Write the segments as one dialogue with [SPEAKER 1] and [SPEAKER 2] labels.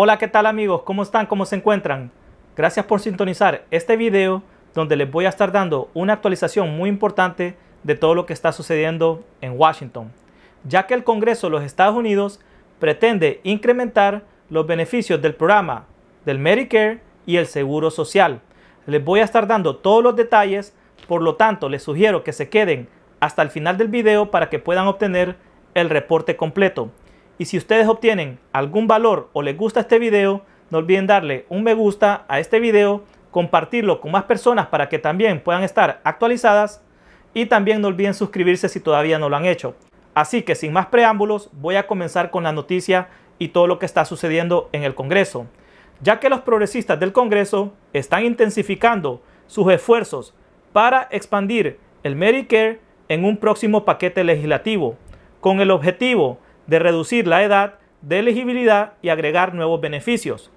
[SPEAKER 1] Hola, ¿qué tal amigos? ¿Cómo están? ¿Cómo se encuentran? Gracias por sintonizar este video donde les voy a estar dando una actualización muy importante de todo lo que está sucediendo en Washington, ya que el Congreso de los Estados Unidos pretende incrementar los beneficios del programa del Medicare y el Seguro Social. Les voy a estar dando todos los detalles, por lo tanto les sugiero que se queden hasta el final del video para que puedan obtener el reporte completo. Y si ustedes obtienen algún valor o les gusta este video, no olviden darle un me gusta a este video, compartirlo con más personas para que también puedan estar actualizadas y también no olviden suscribirse si todavía no lo han hecho. Así que sin más preámbulos voy a comenzar con la noticia y todo lo que está sucediendo en el Congreso, ya que los progresistas del Congreso están intensificando sus esfuerzos para expandir el Medicare en un próximo paquete legislativo, con el objetivo de reducir la edad de elegibilidad y agregar nuevos beneficios.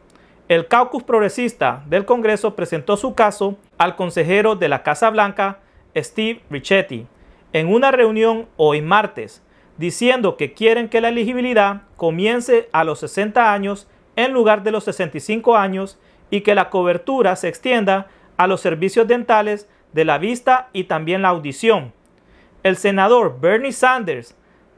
[SPEAKER 1] El caucus progresista del Congreso presentó su caso al consejero de la Casa Blanca, Steve Ricchetti, en una reunión hoy martes, diciendo que quieren que la elegibilidad comience a los 60 años en lugar de los 65 años y que la cobertura se extienda a los servicios dentales de la vista y también la audición. El senador Bernie Sanders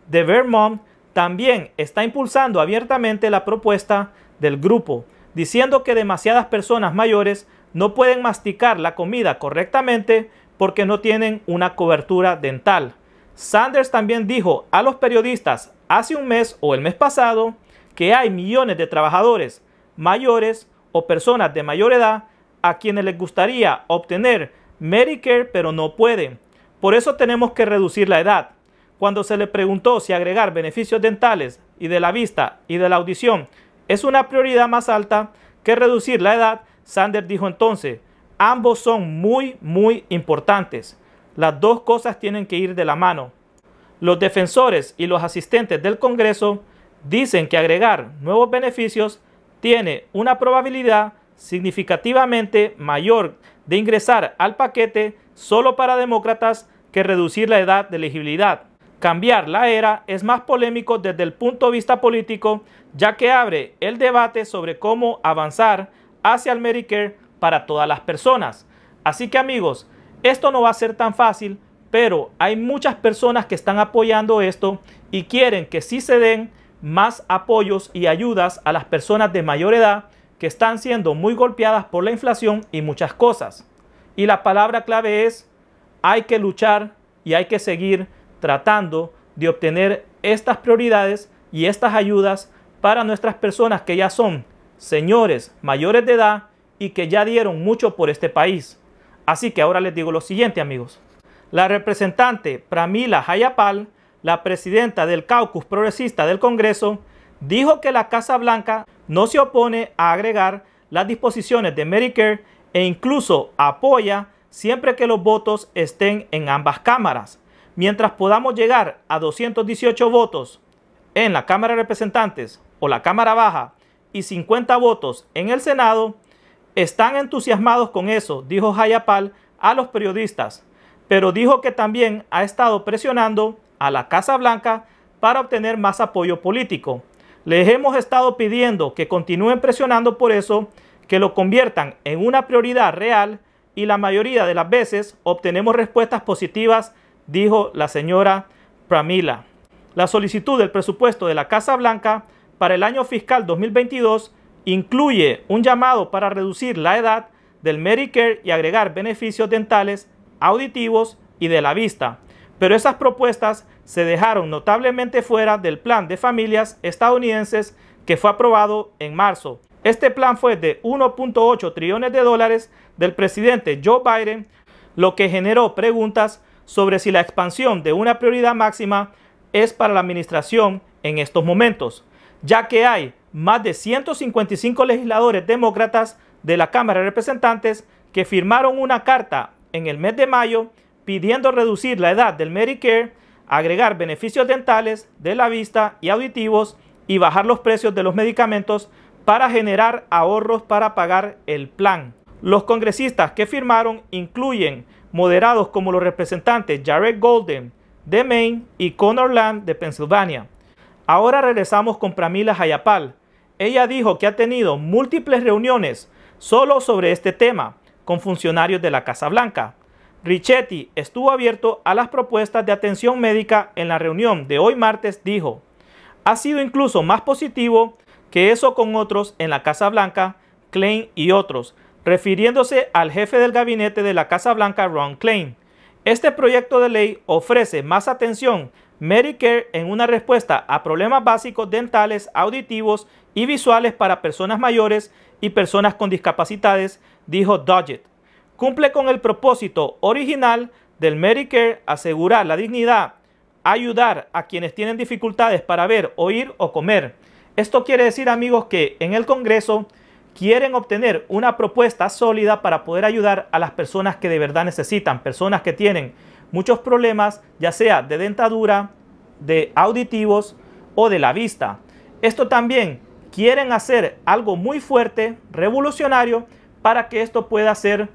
[SPEAKER 1] de Vermont también está impulsando abiertamente la propuesta del grupo, diciendo que demasiadas personas mayores no pueden masticar la comida correctamente porque no tienen una cobertura dental. Sanders también dijo a los periodistas hace un mes o el mes pasado que hay millones de trabajadores mayores o personas de mayor edad a quienes les gustaría obtener Medicare pero no pueden. Por eso tenemos que reducir la edad cuando se le preguntó si agregar beneficios dentales y de la vista y de la audición es una prioridad más alta que reducir la edad, Sanders dijo entonces, ambos son muy, muy importantes. Las dos cosas tienen que ir de la mano. Los defensores y los asistentes del Congreso dicen que agregar nuevos beneficios tiene una probabilidad significativamente mayor de ingresar al paquete solo para demócratas que reducir la edad de elegibilidad. Cambiar la era es más polémico desde el punto de vista político, ya que abre el debate sobre cómo avanzar hacia el Medicare para todas las personas. Así que amigos, esto no va a ser tan fácil, pero hay muchas personas que están apoyando esto y quieren que sí se den más apoyos y ayudas a las personas de mayor edad que están siendo muy golpeadas por la inflación y muchas cosas. Y la palabra clave es, hay que luchar y hay que seguir tratando de obtener estas prioridades y estas ayudas para nuestras personas que ya son señores mayores de edad y que ya dieron mucho por este país. Así que ahora les digo lo siguiente, amigos. La representante Pramila Jayapal, la presidenta del caucus progresista del Congreso, dijo que la Casa Blanca no se opone a agregar las disposiciones de Medicare e incluso apoya siempre que los votos estén en ambas cámaras mientras podamos llegar a 218 votos en la Cámara de Representantes o la Cámara Baja y 50 votos en el Senado, están entusiasmados con eso, dijo Jayapal a los periodistas, pero dijo que también ha estado presionando a la Casa Blanca para obtener más apoyo político. Les hemos estado pidiendo que continúen presionando por eso, que lo conviertan en una prioridad real y la mayoría de las veces obtenemos respuestas positivas dijo la señora Pramila. La solicitud del presupuesto de la Casa Blanca para el año fiscal 2022 incluye un llamado para reducir la edad del Medicare y agregar beneficios dentales, auditivos y de la vista. Pero esas propuestas se dejaron notablemente fuera del plan de familias estadounidenses que fue aprobado en marzo. Este plan fue de 1.8 trillones de dólares del presidente Joe Biden, lo que generó preguntas sobre si la expansión de una prioridad máxima es para la administración en estos momentos, ya que hay más de 155 legisladores demócratas de la Cámara de Representantes que firmaron una carta en el mes de mayo pidiendo reducir la edad del Medicare, agregar beneficios dentales, de la vista y auditivos y bajar los precios de los medicamentos para generar ahorros para pagar el plan. Los congresistas que firmaron incluyen moderados como los representantes Jared Golden de Maine y Connor Land de Pensilvania. Ahora regresamos con Pramila Jayapal. Ella dijo que ha tenido múltiples reuniones solo sobre este tema con funcionarios de la Casa Blanca. Richetti estuvo abierto a las propuestas de atención médica en la reunión de hoy martes, dijo. Ha sido incluso más positivo que eso con otros en la Casa Blanca, Klein y otros, refiriéndose al jefe del gabinete de la Casa Blanca, Ron Klein. Este proyecto de ley ofrece más atención Medicare en una respuesta a problemas básicos dentales, auditivos y visuales para personas mayores y personas con discapacidades, dijo Dodgett. Cumple con el propósito original del Medicare, asegurar la dignidad, ayudar a quienes tienen dificultades para ver, oír o comer. Esto quiere decir, amigos, que en el Congreso quieren obtener una propuesta sólida para poder ayudar a las personas que de verdad necesitan, personas que tienen muchos problemas, ya sea de dentadura, de auditivos o de la vista. Esto también quieren hacer algo muy fuerte, revolucionario, para que esto pueda ser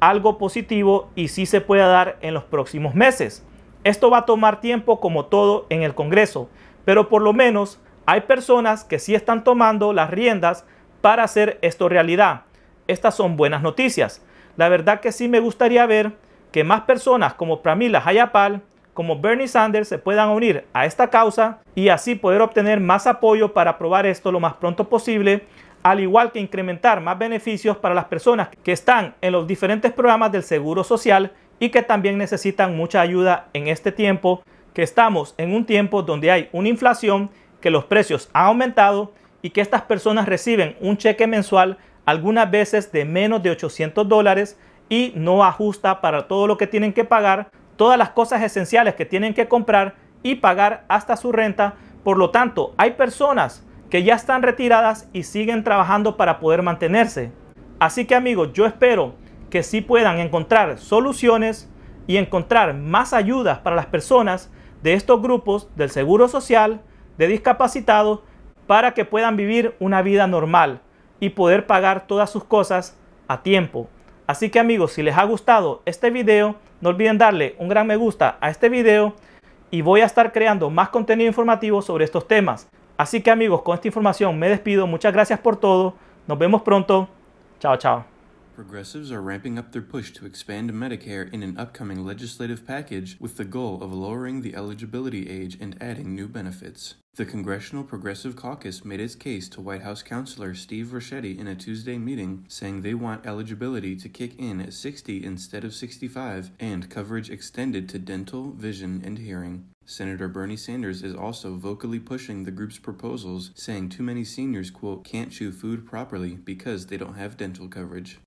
[SPEAKER 1] algo positivo y sí se pueda dar en los próximos meses. Esto va a tomar tiempo como todo en el Congreso, pero por lo menos hay personas que sí están tomando las riendas para hacer esto realidad. Estas son buenas noticias. La verdad que sí me gustaría ver que más personas como Pramila Jayapal como Bernie Sanders se puedan unir a esta causa y así poder obtener más apoyo para aprobar esto lo más pronto posible, al igual que incrementar más beneficios para las personas que están en los diferentes programas del Seguro Social y que también necesitan mucha ayuda en este tiempo, que estamos en un tiempo donde hay una inflación, que los precios han aumentado y que estas personas reciben un cheque mensual algunas veces de menos de 800 dólares y no ajusta para todo lo que tienen que pagar, todas las cosas esenciales que tienen que comprar y pagar hasta su renta. Por lo tanto, hay personas que ya están retiradas y siguen trabajando para poder mantenerse. Así que amigos, yo espero que sí puedan encontrar soluciones y encontrar más ayudas para las personas de estos grupos del Seguro Social, de discapacitados para que puedan vivir una vida normal y poder pagar todas sus cosas a tiempo. Así que amigos, si les ha gustado este video, no olviden darle un gran me gusta a este video y voy a estar creando más contenido informativo sobre estos temas. Así que amigos, con esta información me despido. Muchas gracias por todo. Nos vemos pronto. Chao, chao. Progressives are ramping up their push to expand Medicare in an upcoming legislative package with the goal of lowering the eligibility age and adding new benefits. The Congressional Progressive Caucus made its case to White House counselor Steve Rossetti in a Tuesday meeting, saying they want eligibility to kick in at 60 instead of 65 and coverage extended to dental, vision, and hearing. Senator Bernie Sanders is also vocally pushing the group's proposals, saying too many seniors, quote, can't chew food properly because they don't have dental coverage.